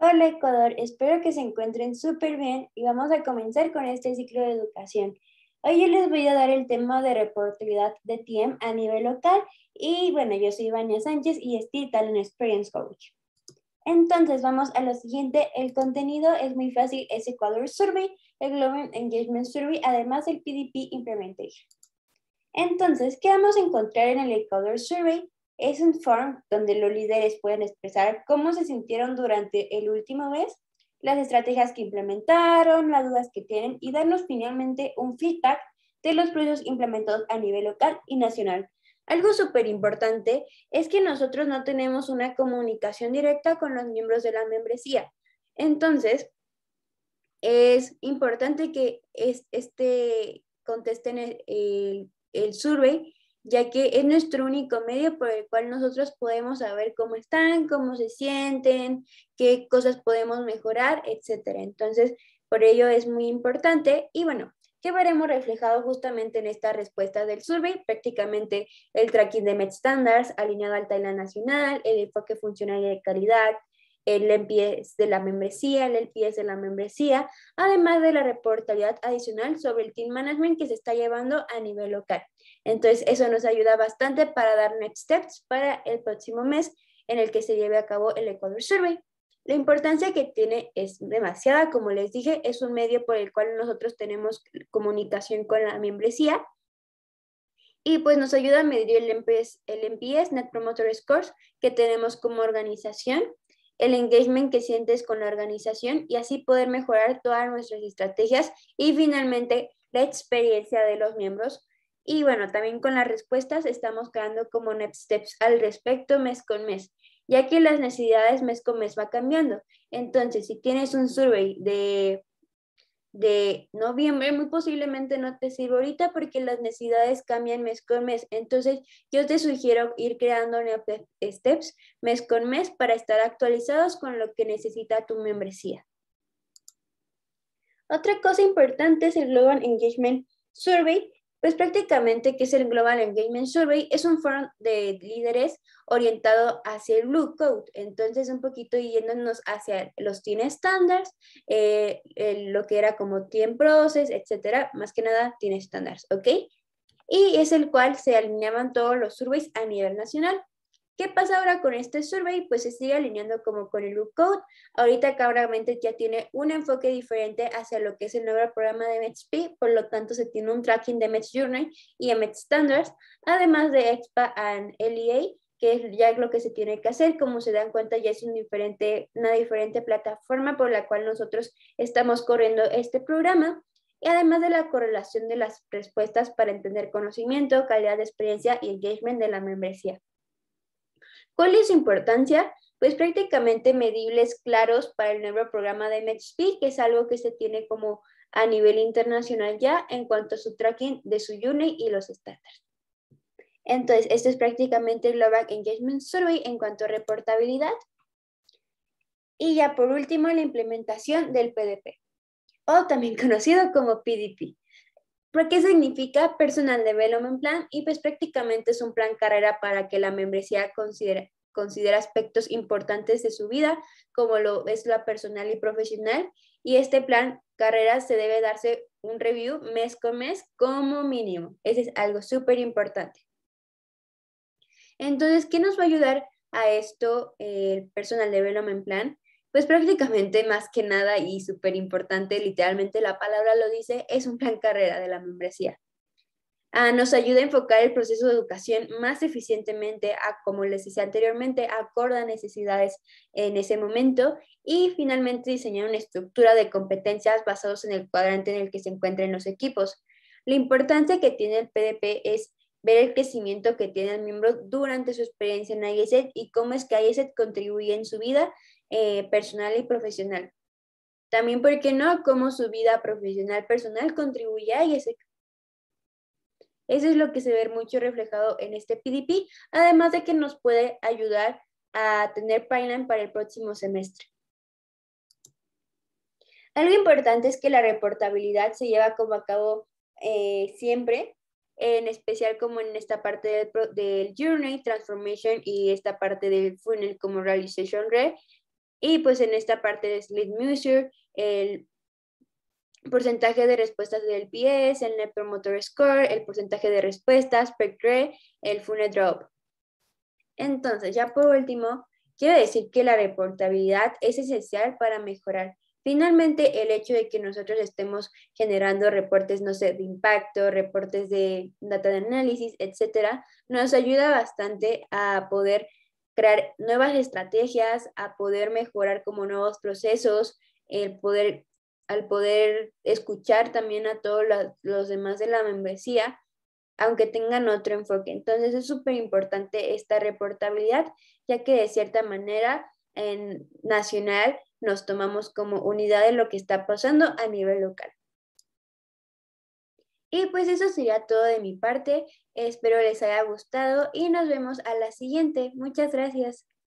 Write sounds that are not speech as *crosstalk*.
Hola Ecuador, espero que se encuentren súper bien y vamos a comenzar con este ciclo de educación. Hoy les voy a dar el tema de reportabilidad de TIEM a nivel local y bueno, yo soy Ivania Sánchez y estoy Talent Experience Coach. Entonces vamos a lo siguiente, el contenido es muy fácil, es Ecuador Survey, el Global Engagement Survey, además el PDP Implementation. Entonces, ¿qué vamos a encontrar en el Ecuador Survey? Es un forum donde los líderes pueden expresar cómo se sintieron durante el último mes, las estrategias que implementaron, las dudas que tienen y darnos finalmente un feedback de los proyectos implementados a nivel local y nacional. Algo súper importante es que nosotros no tenemos una comunicación directa con los miembros de la membresía. Entonces, es importante que este contesten el, el survey ya que es nuestro único medio por el cual nosotros podemos saber cómo están, cómo se sienten, qué cosas podemos mejorar, etcétera. Entonces, por ello es muy importante y bueno, que veremos reflejado justamente en estas respuestas del survey, prácticamente el tracking de Med Standards alineado al la Nacional, el enfoque funcional de calidad, el NPS de la membresía, el NPS de la membresía, además de la reportabilidad adicional sobre el team management que se está llevando a nivel local. Entonces, eso nos ayuda bastante para dar next steps para el próximo mes en el que se lleve a cabo el Ecuador Survey. La importancia que tiene es demasiada, como les dije, es un medio por el cual nosotros tenemos comunicación con la membresía y pues nos ayuda a medir el NPS, Net Promoter Scores, que tenemos como organización, el engagement que sientes con la organización y así poder mejorar todas nuestras estrategias y finalmente la experiencia de los miembros y bueno, también con las respuestas estamos creando como next steps al respecto mes con mes, ya que las necesidades mes con mes va cambiando. Entonces, si tienes un survey de, de noviembre, muy posiblemente no te sirva ahorita porque las necesidades cambian mes con mes. Entonces, yo te sugiero ir creando next steps mes con mes para estar actualizados con lo que necesita tu membresía. Otra cosa importante es el Global Engagement Survey, pues prácticamente, que es el Global Engagement Survey? Es un foro de líderes orientado hacia el Blue Code, entonces un poquito yéndonos hacia los Tine Standards, eh, lo que era como teen Process, etcétera, más que nada Tine Standards, ¿ok? Y es el cual se alineaban todos los surveys a nivel nacional. ¿Qué pasa ahora con este survey? Pues se sigue alineando como con el Loop Code. Ahorita claramente ya tiene un enfoque diferente hacia lo que es el nuevo programa de MHP, por lo tanto se tiene un tracking de MH Journey y MH Standards, además de EXPA and LEA, que es ya lo que se tiene que hacer. Como se dan cuenta, ya es un diferente, una diferente plataforma por la cual nosotros estamos corriendo este programa. Y además de la correlación de las respuestas para entender conocimiento, calidad de experiencia y engagement de la membresía. ¿Cuál es su importancia? Pues prácticamente medibles claros para el nuevo programa de MHP, que es algo que se tiene como a nivel internacional ya en cuanto a su tracking de su unit y los estándares. Entonces, esto es prácticamente el Global Engagement Survey en cuanto a reportabilidad. Y ya por último, la implementación del PDP, o también *laughs* conocido como PDP. ¿Qué significa Personal Development Plan? Y pues prácticamente es un plan carrera para que la membresía considere, aspectos importantes de su vida, como lo es la personal y profesional. Y este plan carrera se debe darse un review mes con mes como mínimo. Ese es algo súper importante. Entonces, ¿qué nos va a ayudar a esto el Personal Development Plan? es pues, prácticamente más que nada y súper importante, literalmente la palabra lo dice, es un plan carrera de la membresía. Ah, nos ayuda a enfocar el proceso de educación más eficientemente, a, como les decía anteriormente, acorda necesidades en ese momento y finalmente diseñar una estructura de competencias basados en el cuadrante en el que se encuentren los equipos. La importancia que tiene el PDP es ver el crecimiento que tiene el miembro durante su experiencia en IESET y cómo es que IESET contribuye en su vida eh, personal y profesional. También, ¿por qué no?, cómo su vida profesional personal contribuye a IESET. Eso es lo que se ve mucho reflejado en este PDP, además de que nos puede ayudar a tener Pipeline para el próximo semestre. Algo importante es que la reportabilidad se lleva como a cabo eh, siempre en especial como en esta parte del, Journey, Transformation y esta parte del Funnel como Realization Red. Y pues en esta parte de Sleep Measure, el porcentaje de respuestas del PS, el Net Promoter Score, el porcentaje de respuestas, PECRE, el Funnel Drop. Entonces, ya por último, quiero decir que la reportabilidad es esencial para mejorar Finalmente, el hecho de que nosotros estemos generando reportes, no sé, de impacto, reportes de data de análisis, etcétera, nos ayuda bastante a poder crear nuevas estrategias, a poder mejorar como nuevos procesos, el poder, al poder escuchar también a todos los demás de la membresía, aunque tengan otro enfoque. Entonces es súper importante esta reportabilidad, ya que de cierta manera en nacional nos tomamos como unidad de lo que está pasando a nivel local. Y pues eso sería todo de mi parte. Espero les haya gustado y nos vemos a la siguiente. Muchas gracias.